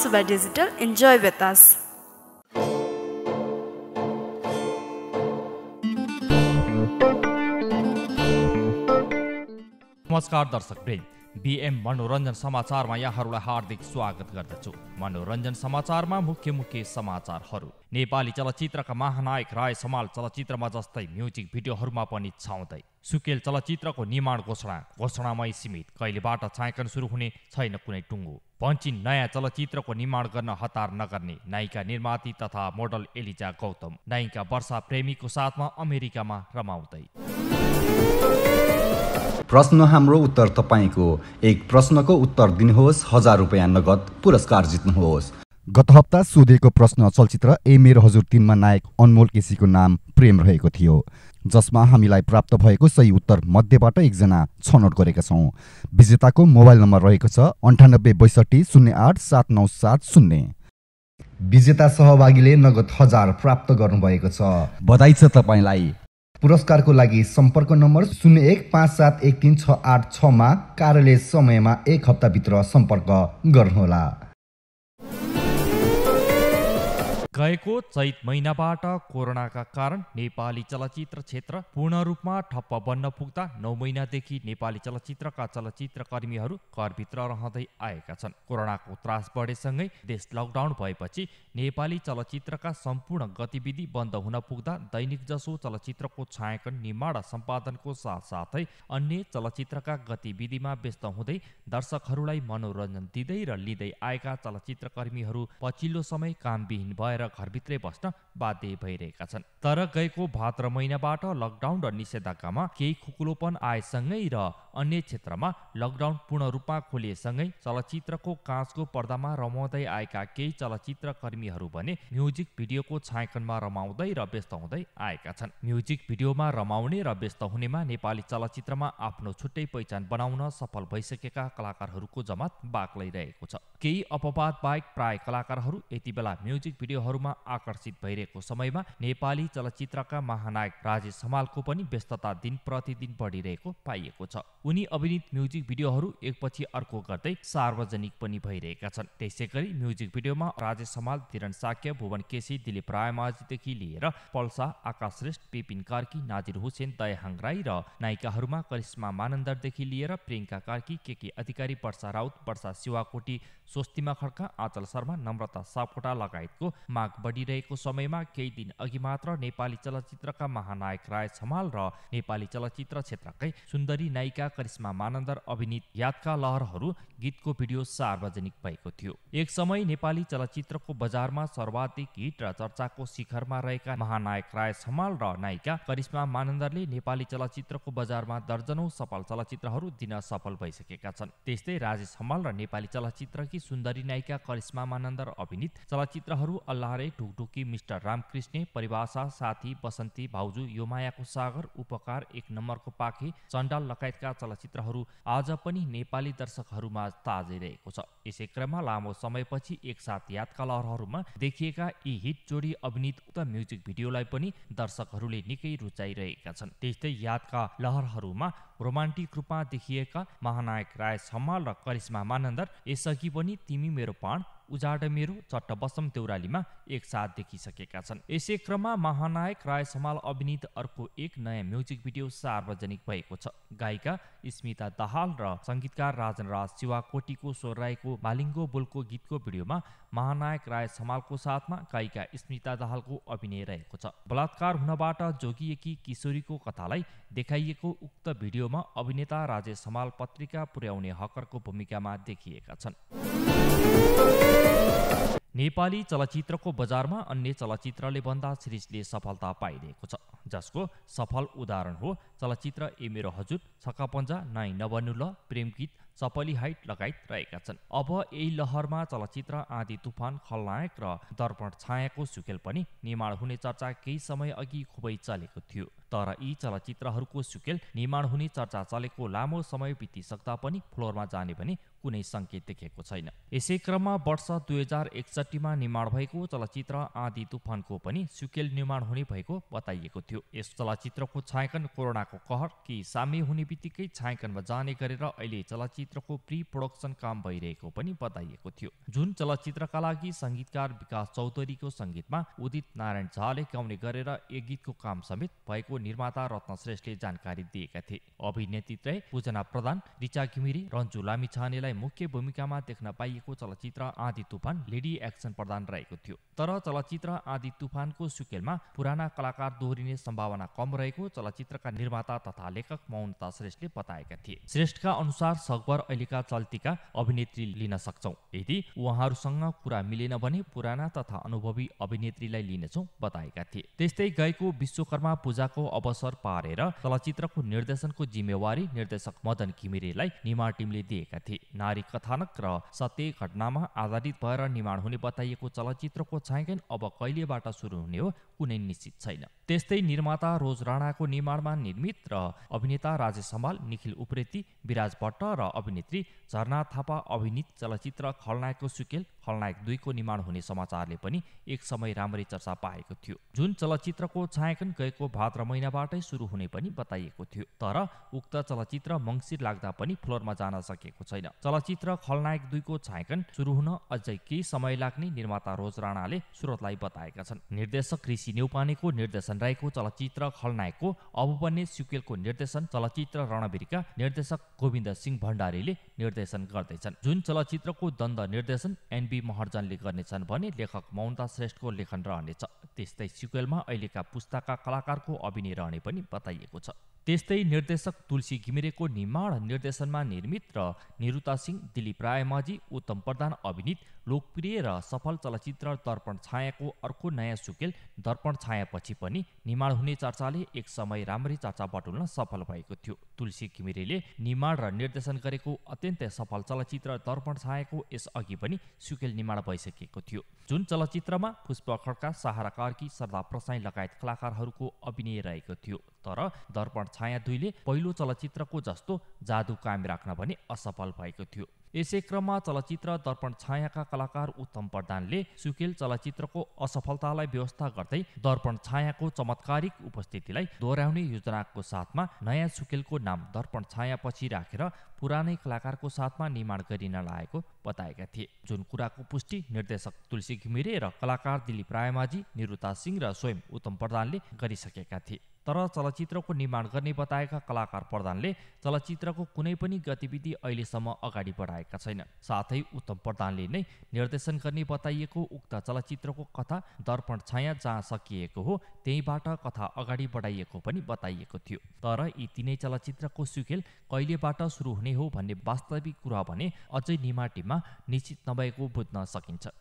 Super Digital. Enjoy with us. नमस्कार दर्शक प्रेम बिएम मनोरञ्जन समाचारमा यहाँहरूलाई हार्दिक स्वागत गर्दछु मनोरञ्जन समाचारमा मुख्य मुख्य समाचारहरू नेपाली चलचित्रका महानायक राय समाल चलचित्रमा जस्तै म्युजिक भिडियोहरूमा पनि छाउँदै सुकेल चलचित्रको निर्माण घोषणा घोषणामै सीमित कहिलेबाट छायाङ्कन सुरु हुने छैन कुनै टुङ्गो पञ्चिन नयाँ चलचित्रको निर्माण गर्न हतार नगर्ने नायिका निर्माती तथा मोडल एलिजा गौतम नायिका वर्षा प्रेमीको साथमा अमेरिकामा रमाउँदै प्रश्न हाम्रो उत्तर तपाईँको एक प्रश्नको उत्तर दिनुहोस् हजार रुपियाँ नगद पुरस्कार जित्नुहोस् गत हप्ता सोधेको प्रश्न चलचित्र ए मेरो हजुर तिनमा नायक अनमोल केसीको नाम प्रेम रहेको थियो जसमा हामीलाई प्राप्त भएको सही उत्तर मध्येबाट एकजना छनौट गरेका छौँ विजेताको मोबाइल नम्बर रहेको छ अन्ठानब्बे बैसठी शून्य आठ सात नौ सात शून्य विजेता सहभागीले नगद हजार प्राप्त गर्नुभएको छ बधाई छ तपाईँलाई पुरस्कारको लागि सम्पर्क नम्बर शून्य एक पाँच सात एक तिन छ आठ छमा कार्यालय समयमा एक हप्ताभित्र सम्पर्क गर्नुहोला गएको चैत महिनाबाट कोरोनाका कारण नेपाली चलचित्र क्षेत्र पूर्ण रूपमा ठप्प बन्न पुग्दा नौ महिनादेखि नेपाली चलचित्रका चलचित्रकर्मीहरू घरभित्र रहँदै आएका छन् कोरोनाको त्रास बढेसँगै देश लकडाउन भएपछि नेपाली चलचित्रका सम्पूर्ण गतिविधि बन्द हुन पुग्दा दैनिक जसो चलचित्रको छायाङ्कन निर्माण सम्पादनको साथसाथै अन्य चलचित्रका गतिविधिमा व्यस्त हुँदै दर्शकहरूलाई मनोरञ्जन दिँदै र लिँदै आएका चलचित्रकर्मीहरू पछिल्लो समय कामविहीन भएर गएर घरभित्रै बस्न बाध्य भइरहेका छन् तर गएको भाद्र महिनाबाट लकडाउन र निषेधाज्ञामा केही खुकुलोपन आएसँगै र अन्य क्षेत्रमा लकडाउन पूर्ण रूपमा खोलिएसँगै चलचित्रको काँचको पर्दामा रमाउँदै आएका केही चलचित्र कर्मीहरू भने म्युजिक भिडियोको छायाङ्कनमा रमाउँदै र व्यस्त हुँदै आएका छन् म्युजिक भिडियोमा रमाउने र व्यस्त हुनेमा नेपाली चलचित्रमा आफ्नो छुट्टै पहिचान बनाउन सफल भइसकेका कलाकारहरूको जमात बाक्लैरहेको छ केही अपवाद बाहेक प्राय कलाकारहरू यति बेला म्युजिक भिडियोहरूमा आकर्षित भइरहेको बितेको समयमा नेपाली चलचित्रका महानायक राजेश हमालको पनि व्यस्तता दिन प्रतिदिन बढिरहेको पाइएको छ उनी अभिनीत म्युजिक भिडियोहरू एकपछि अर्को गर्दै सार्वजनिक पनि भइरहेका छन् त्यसै गरी म्युजिक भिडियोमा राजेश हमाल किरण साक्य भुवन केसी दिलीप रायमाझीदेखि लिएर पल्सा आकाश श्रेष्ठ पिपिन कार्की नाजिर हुसेन दयाहाङ राई र नायिकाहरूमा करिश्मा मानन्दरदेखि लिएर प्रियङ्का कार्की केके अधिकारी वर्षा राउत वर्षा शिवाकोटी स्वस्तिमा खड्का आचल शर्मा नम्रता सापकोटा लगायतको माग बढिरहेको समयमा विषयमा केही दिन अघि मात्र नेपाली चलचित्रका महानायक राय छमाल र नेपाली चलचित्र क्षेत्रकै सुन्दरी नायिका करिश्मा मानन्दर अभिनीत यादका लहरहरू गीतको भिडियो सार्वजनिक भएको थियो एक समय नेपाली चलचित्रको बजारमा सर्वाधिक हिट र चर्चाको शिखरमा रहेका महानायक राय छमाल र नायिका करिश्मा मानन्दरले नेपाली चलचित्रको बजारमा दर्जनौ सफल चलचित्रहरू दिन सफल भइसकेका छन् त्यस्तै राजेश हमाल र नेपाली चलचित्रकी सुन्दरी नायिका करिश्मा मानन्दर अभिनीत चलचित्रहरू अल्लाहारे ढुकढुकी मिस्टर रामकृष्ण परिभाषा साथी बसन्ती भाउजू यो मायाको सागर उपकार एक नम्बरको पाखे चण्डाल लगायतका चलचित्रहरू आज पनि नेपाली दर्शकहरूमा ताजै रहेको छ यसै क्रममा लामो समयपछि एकसाथ यादका लहरहरूमा देखिएका यी हिट जोडी अभिनीत उक्त म्युजिक भिडियोलाई पनि दर्शकहरूले निकै रुचाइरहेका छन् त्यस्तै यादका लहरहरूमा रोमान्टिक रूपमा देखिएका महानायक राय सम्माल र करिश्मा मानन्दर यसअघि पनि तिमी मेरो पाण मेरो उजाड चट्ट चट्टबसम देउरालीमा एकसाथ देखिसकेका छन् यसै क्रममा महानायक राय समाल अभिनीत अर्को एक नयाँ म्युजिक भिडियो सार्वजनिक भएको छ गायिका स्मिता दाहाल र सङ्गीतकार राजन राज शिवाकोटीको राईको मालिङ्गो बोलको गीतको भिडियोमा महानायक राय समालको साथमा गायिका स्मिता दाहालको अभिनय रहेको छ बलात्कार हुनबाट जोगिएकी किशोरीको कथालाई देखाइएको उक्त भिडियोमा अभिनेता राजेश समाल पत्रिका पुर्याउने हकरको भूमिकामा देखिएका छन् नेपाली चलचित्रको बजारमा अन्य चलचित्रले भन्दा सिरिजले सफलता पाइरहेको छ जसको सफल उदाहरण हो चलचित्र ए मेरो हजुर छक्का पन्जा नाइ नबन्नु ल प्रेम गीत चपली हाइट लगायत रहेका छन् अब यही लहरमा चलचित्र आदि तुफान खलनायक र दर्पण छायाको सुकेल पनि निर्माण हुने चर्चा केही समय अघि खुबै चलेको थियो तर यी चलचित्रहरूको सुकेल निर्माण हुने चर्चा चलेको लामो समय बितिसक्दा पनि फ्लोरमा जाने भने कुनै सङ्केत देखेको छैन यसै क्रममा वर्ष दुई हजार एकसट्ठीमा निर्माण भएको चलचित्र आदि तुफानको पनि सुकेल निर्माण हुने भएको बताइएको थियो यस चलचित्रको छायाङ्कन कोरोनाको कहर कि साम्य हुने बित्तिकै छायाङ्कनमा जाने गरेर अहिले चलचित्र चलचित्रको प्रि प्रोडक्सन काम भइरहेको पनि बताइएको थियो जुन चलचित्रका लागि सङ्गीतकार विकास चौधरीको सङ्गीतमा उदित नारायण झाले गाउने गरेर एक गीतको काम समेत भएको निर्माता रत्न श्रेष्ठले जानकारी दिएका थिए अभिनेत्री त्रय पूजना प्रधान रिचा घिमिरी रन्जु लामिछानेलाई मुख्य भूमिकामा देख्न पाइएको चलचित्र आदि तुफान लेडी एक्सन प्रधान रहेको थियो तर चलचित्र आदि तुफानको सुकेलमा पुराना कलाकार दोहोरिने सम्भावना कम रहेको चलचित्रका निर्माता तथा लेखक मौनता श्रेष्ठले बताएका थिए श्रेष्ठका अनुसार खबर अहिलेका चल्तीका अभिनेत्री लिन सक्छौ यदि उहाँहरूसँग कुरा मिलेन भने पुराना तथा अनुभवी अभिनेत्रीलाई लिनेछौ बताएका थिए त्यस्तै गएको विश्वकर्मा पूजाको अवसर पारेर चलचित्रको निर्देशनको जिम्मेवारी निर्देशक मदन घिमिरेलाई निर्माण टिमले दिएका थिए नारी कथानक र सत्य घटनामा आधारित भएर निर्माण हुने बताइएको चलचित्रको छायाङ्कन अब कहिलेबाट सुरु हुने हो कुनै निश्चित छैन त्यस्तै निर्माता रोज राणाको निर्माणमा निर्मित र अभिनेता राजेश सम्भाल निखिल उप्रेती विराज भट्ट र अभिनेत्री झरना थापा अभिनीत चलचित्र खलनायकको सुकेल खलनायक दुईको निर्माण हुने समाचारले पनि एक समय राम्रै चर्चा पाएको थियो जुन चलचित्रको छायाङ्कन गएको भाद्र महिनाबाटै सुरु हुने पनि बताइएको थियो तर उक्त चलचित्र मङ्सिर लाग्दा पनि फ्लोरमा जान सकेको छैन चलचित्र खलनायक दुईको छायाङ्कन सुरु हुन अझै केही समय लाग्ने निर्माता रोज राणाले स्रोतलाई बताएका छन् निर्देशक ऋषि नेउपानेको निर्देशन रहेको चलचित्र खलनायकको अब बन्ने सिक्वेलको निर्देशन चलचित्र रणवीरका निर्देशक गोविन्द सिंह भण्डारी अधिकारीले निर्देशन गर्दैछन् जुन चलचित्रको द्वन्द निर्देशन एनबी महर्जनले गर्नेछन् भने लेखक मौनता श्रेष्ठको लेखन रहनेछ त्यस्तै सिक्वेलमा अहिलेका पुस्ताका कलाकारको अभिनय रहने पनि बताइएको छ त्यस्तै निर्देशक तुलसी घिमिरेको निर्माण निर्देशनमा निर्मित र निरुता सिंह दिलीप रायमाझी उत्तम प्रधान अभिनीत लोकप्रिय र सफल चलचित्र दर्पण छायाको अर्को नयाँ सुकेल दर्पण छायापछि पनि निर्माण हुने चर्चाले एक समय राम्ररी चर्चा बटुल्न सफल भएको थियो तुलसी किमिरेले निर्माण र निर्देशन गरेको अत्यन्तै सफल चलचित्र दर्पण छायाको यसअघि पनि सुकेल निर्माण भइसकेको थियो जुन चलचित्रमा पुष्प खड्का सहारा कार्की सरदा प्रसाई लगायत कलाकारहरूको अभिनय रहेको थियो तर दर्पण छाया दुईले पहिलो चलचित्रको जस्तो जादु कायम राख्न भने असफल भएको थियो यसै क्रममा चलचित्र दर्पण छायाका कलाकार उत्तम प्रधानले सुकेल चलचित्रको असफलतालाई व्यवस्था गर्दै दर्पण छायाको चमत्कारिक उपस्थितिलाई दोहोऱ्याउने योजनाको साथमा नयाँ सुकेलको नाम दर्पण छायापछि राखेर पुरानै कलाकारको साथमा निर्माण गरिन लागेको बताएका थिए जुन कुराको पुष्टि निर्देशक तुलसी घिमिरे र कलाकार दिलीप रायमाझी निरुता सिंह र स्वयं उत्तम प्रधानले गरिसकेका थिए तर चलचित्रको निर्माण गर्ने बताएका कलाकार प्रधानले चलचित्रको कुनै पनि गतिविधि अहिलेसम्म अगाडि बढाएका छैनन् साथै उत्तम प्रधानले नै निर्देशन गर्ने बताइएको उक्त चलचित्रको कथा दर्पण छाया जहाँ सकिएको हो त्यहीँबाट कथा अगाडि बढाइएको पनि बताइएको थियो तर यी तिनै चलचित्रको सुखेल कहिलेबाट सुरु हुने हो भन्ने वास्तविक कुरा भने अझै निमाटीमा निश्चित नभएको बुझ्न सकिन्छ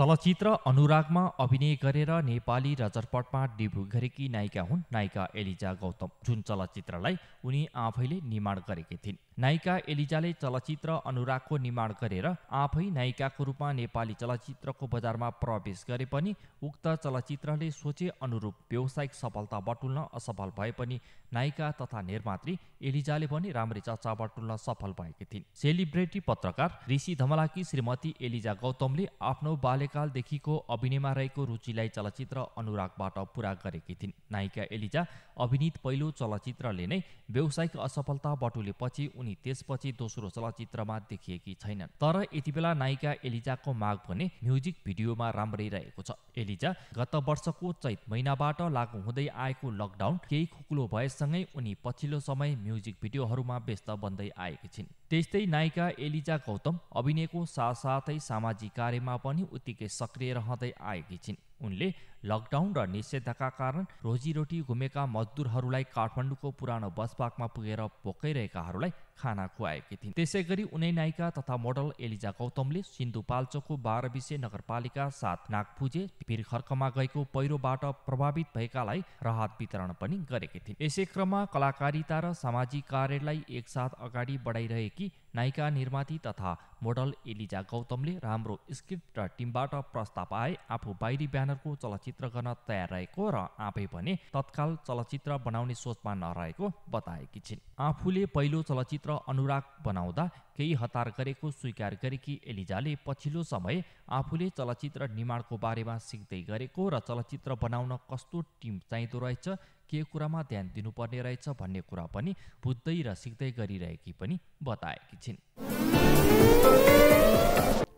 चलचित्र अनुरागमा अभिनय गरेर नेपाली रजरपटमा डेब्यु गरेकी नायिका हुन् नायिका एलिजा गौतम जुन चलचित्रलाई उनी आफैले निर्माण गरेकी थिइन् नायिका एलिजाले चलचित्र अनुरागको निर्माण गरेर आफै नायिकाको रूपमा नेपाली चलचित्रको बजारमा प्रवेश गरे पनि उक्त चलचित्रले सोचे अनुरूप व्यावसायिक सफलता बटुल्न असफल भए पनि नायिका तथा निर्मात्री एलिजाले पनि राम्ररी चर्चा बटुल्न सफल भएकी थिइन् सेलिब्रेटी पत्रकार ऋषि धमलाकी श्रीमती एलिजा गौतमले आफ्नो बाल्यकालदेखिको अभिनयमा रहेको रुचिलाई चलचित्र अनुरागबाट पुरा गरेकी थिइन् नायिका एलिजा अभिनीत पहिलो चलचित्रले नै व्यावसायिक असफलता बटुलेपछि उनी त्यसपछि दोस्रो चलचित्रमा देखिएकी छैनन् तर यति बेला नायिका एलिजाको माग भने म्युजिक भिडियोमा राम्रै रहेको छ एलिजा गत वर्षको चैत महिनाबाट लागू हुँदै आएको लकडाउन केही खुकुलो भए सँगै उनी पछिल्लो समय म्युजिक भिडियोहरूमा व्यस्त बन्दै आएकी छिन् त्यस्तै नायिका एलिजा गौतम अभिनयको साथसाथै सामाजिक कार्यमा पनि उत्तिकै सक्रिय रहँदै आएकी छिन् उनले लकडाउन र निषेधका कारण रोजीरोटी घुमेका मजदुरहरूलाई काठमाडौँको पुरानो बसपाकमा पुगेर पोकाइरहेकाहरूलाई खाना खुवाएकी थिइन् त्यसै गरी उनै नायिका तथा मोडल एलिजा गौतमले सिन्धुपाल्चोकको विषय नगरपालिका साथ नागपुजे खर्कमा गएको पहिरोबाट प्रभावित भएकालाई राहत वितरण पनि गरेकी थिइन् यसै क्रममा कलाकारिता र सामाजिक कार्यलाई एकसाथ अगाडि बढाइरहेकी नायिका निर्माती तथा मोडल एलिजा गौतमले राम्रो स्क्रिप्ट र टिमबाट प्रस्ताव आए आफू बाहिरी ब्यानरको चलचित्र गर्न तयार रहेको र आफै भने तत्काल चलचित्र बनाउने सोचमा नरहेको बताएकी छिन् आफूले पहिलो चलचित्र पुत्र अनुराग बनाउँदा केही हतार गरेको स्वीकार गरेकी एलिजाले पछिल्लो समय आफूले चलचित्र निर्माणको बारेमा सिक्दै गरेको र चलचित्र बनाउन कस्तो टिम चाहिँदो रहेछ के कुरामा ध्यान दिनुपर्ने रहेछ भन्ने कुरा पनि बुझ्दै र सिक्दै गरिरहेकी पनि बताएकी छिन्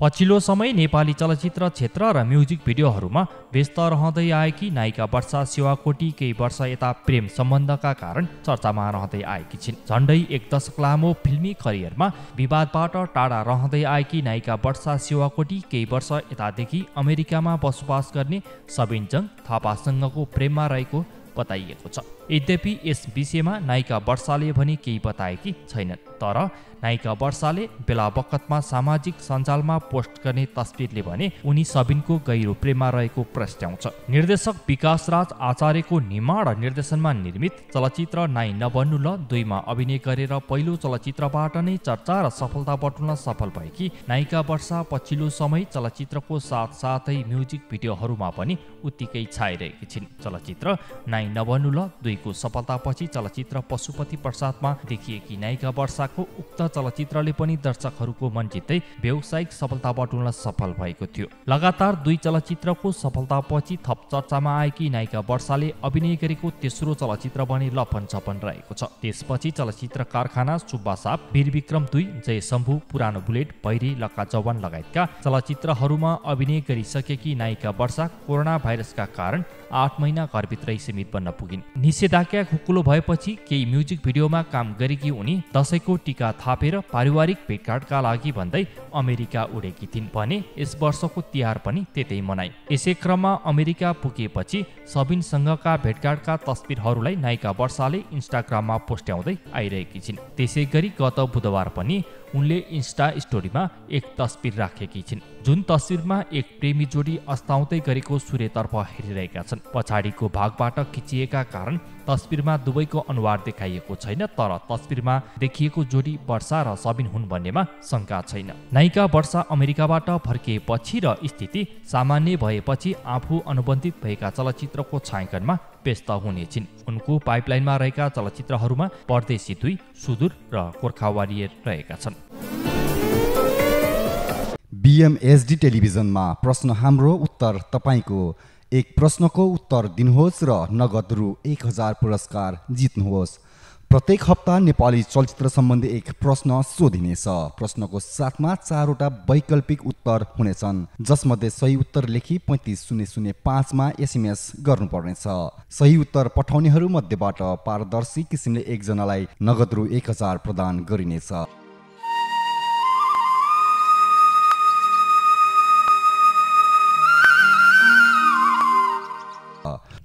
पछिल्लो समय नेपाली चलचित्र क्षेत्र र म्युजिक भिडियोहरूमा व्यस्त रहँदै आएकी नायिका वर्षा सेवाकोटी केही वर्ष यता प्रेम सम्बन्धका कारण चर्चामा रहँदै आएकी छिन् झन्डै एक दशक लामो फिल्मी करियरमा विवादबाट टाढा रहँदै आएकी नायिका वर्षा सेवाकोटी केही वर्ष यतादेखि अमेरिकामा बसोबास गर्ने सबिनजङ थापासँगको प्रेममा रहेको बताइएको छ यद्यपि यस विषयमा नायिका वर्षाले भने केही बताएकी छैनन् तर नायिका वर्षाले बेला बखतमा सामाजिक सञ्जालमा पोस्ट गर्ने तस्विरले भने उनी सबिनको गहिरो प्रेममा रहेको प्रस्ट्याउँछ निर्देशक विकास राज आचार्यको निर्माण र निर्देशनमा निर्मित चलचित्र नाइ नबन्नु ल दुईमा अभिनय गरेर पहिलो चलचित्रबाट नै चर्चा र सफलता बटुल्न सफल भएकी नायिका वर्षा पछिल्लो समय चलचित्रको साथसाथै म्युजिक भिडियोहरूमा पनि उत्तिकै छाइरहेकी छिन् चलचित्र नाइ ल दुईको सफलतापछि चलचित्र पशुपति प्रसादमा देखिएकी नायिका वर्षाको उक्त चलचित्रले पनि दर्शकहरूको मन जित्दै व्यावसायिक सफलता बटुल्न सफल भएको थियो लगातार दुई चलचित्रको सफलतापछि थप चर्चामा आएकी नायिका वर्षाले अभिनय गरेको तेस्रो चलचित्र भने लपन छपन रहेको छ त्यसपछि चलचित्र कारखाना सुब्बा साप वीरविक्रम दुई जय शम्भु पुरानो बुलेट भैरी लक्का जवान लगायतका चलचित्रहरूमा अभिनय गरिसकेकी नायिका वर्षा कोरोना भाइरसका कारण आठ महिना घरभित्रै सीमित बन्न पुगिन् निषेधाज्ञा खुकुलो भएपछि केही म्युजिक भिडियोमा काम गरेकी उनी दसैँको टिका थापेर पारिवारिक भेटघाटका लागि भन्दै अमेरिका उडेकी थिइन् भने यस वर्षको तिहार पनि त्यतै मनाइ यसै क्रममा अमेरिका पुगेपछि सबिनसँगका भेटघाटका तस्विरहरूलाई नायिका वर्षाले इन्स्टाग्राममा पोस्ट्याउँदै आइरहेकी छिन् त्यसै गरी गत बुधबार पनि उनले इन्स्टा स्टोरीमा एक तस्विर राखेकी छिन् जुन तस्विरमा एक प्रेमी जोडी अस्ताउँदै गरेको सूर्यतर्फ हेरिरहेका छन् पछाडिको भागबाट खिचिएका कारण तस्विरमा दुवैको अनुहार देखाइएको छैन तर तस्विरमा देखिएको जोडी वर्षा र सबिन हुन् भन्नेमा शङ्का छैन नायिका वर्षा अमेरिकाबाट फर्किएपछि र स्थिति सामान्य भएपछि आफू अनुबन्धित भएका चलचित्रको छायाङ्कनमा व्यस्त हुनेछिन् उनको पाइपलाइनमा रहेका चलचित्रहरूमा परदेशी दुई सुदूर र गोर्खावारियर रहेका छन् बिएमएसडी टेलिभिजनमा प्रश्न हाम्रो उत्तर तपाईँको एक प्रश्नको उत्तर दिनुहोस् र नगद रु एक हजार पुरस्कार जित्नुहोस् प्रत्येक हप्ता नेपाली चलचित्र सम्बन्धी एक प्रश्न सोधिनेछ प्रश्नको साथमा चारवटा वैकल्पिक उत्तर हुनेछन् जसमध्ये सही उत्तर लेखी पैँतिस शून्य शून्य पाँचमा एसएमएस गर्नुपर्नेछ सही उत्तर पठाउनेहरू मध्येबाट पारदर्शी किसिमले एकजनालाई नगद रु एक हजार प्रदान गरिनेछ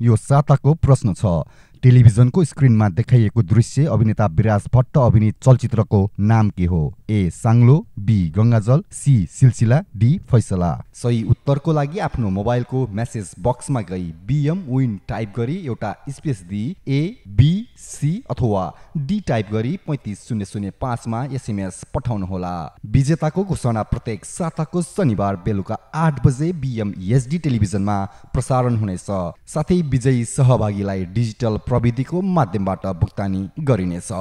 यो साताको प्रश्न छ टेलिभिजनको स्क्रिनमा देखाइएको दृश्य अभिनेता विराज भट्ट अभिनीत चलचित्रको नाम के हो A Sanglo B Gangaajal C Silsila D Faisla सही उत्तरको लागि आफ्नो मोबाइलको मेसेज बक्समा गई बिएम विन टाइप गरी एउटा स्पेस दिई ए बी सी अथवा डी टाइप गरी पैँतिस शून्य शून्य पाँचमा एसएमएस पठाउनुहोला विजेताको घोषणा प्रत्येक साताको शनिबार बेलुका आठ बजे बिएम एसडी टेलिभिजनमा प्रसारण हुनेछ साथै विजयी सहभागीलाई डिजिटल प्रविधिको माध्यमबाट भुक्तानी गरिनेछ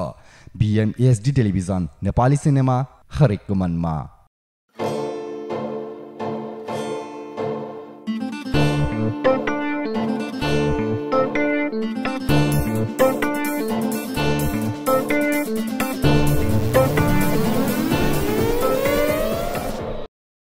बिएमएसडी टेलिभिजन नेपाली सिनेमा हरेकको मनमा